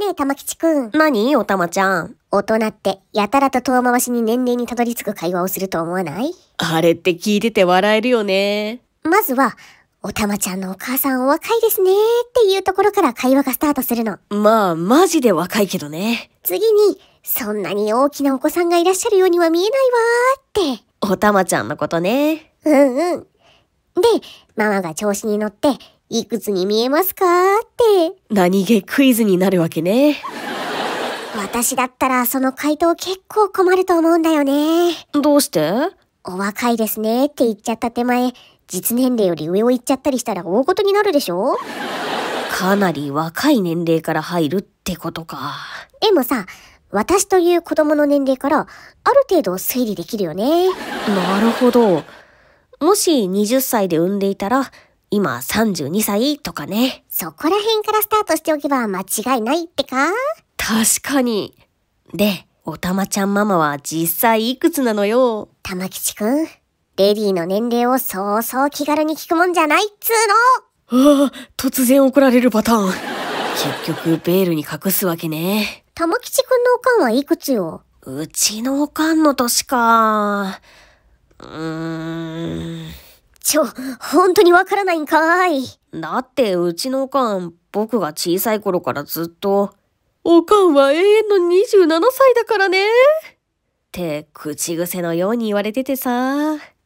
ね、玉吉くん。何おたまちゃん。大人って、やたらと遠回しに年齢にたどり着く会話をすると思わないあれって聞いてて笑えるよね。まずは、おたまちゃんのお母さんお若いですねっていうところから会話がスタートするの。まあ、マジで若いけどね。次に、そんなに大きなお子さんがいらっしゃるようには見えないわーって。おたまちゃんのことね。うんうん。で、ママが調子に乗って、いくつに見えますかって何気クイズになるわけね。私だったらその回答結構困ると思うんだよね。どうしてお若いですねって言っちゃった手前、実年齢より上を行っちゃったりしたら大事になるでしょかなり若い年齢から入るってことか。でもさ、私という子供の年齢からある程度推理できるよね。なるほど。もし20歳で産んでいたら、今32歳とかね。そこら辺からスタートしておけば間違いないってか確かに。で、おたまちゃんママは実際いくつなのよ。玉吉くん、レディの年齢をそうそう気軽に聞くもんじゃないっつーのああ、突然怒られるパターン。結局、ベールに隠すわけね。玉吉くんのおかんはいくつようちのおかんの年か。うーん。ちょ、本当にわからないんかい。だってうちのおかん、僕が小さい頃からずっと、おかんは永遠の27歳だからね。って口癖のように言われててさ。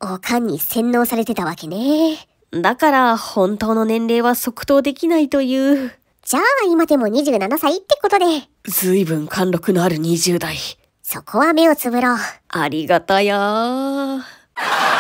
おかんに洗脳されてたわけね。だから本当の年齢は即答できないという。じゃあ今でも27歳ってことで。随分貫禄のある20代。そこは目をつぶろう。ありがたやー。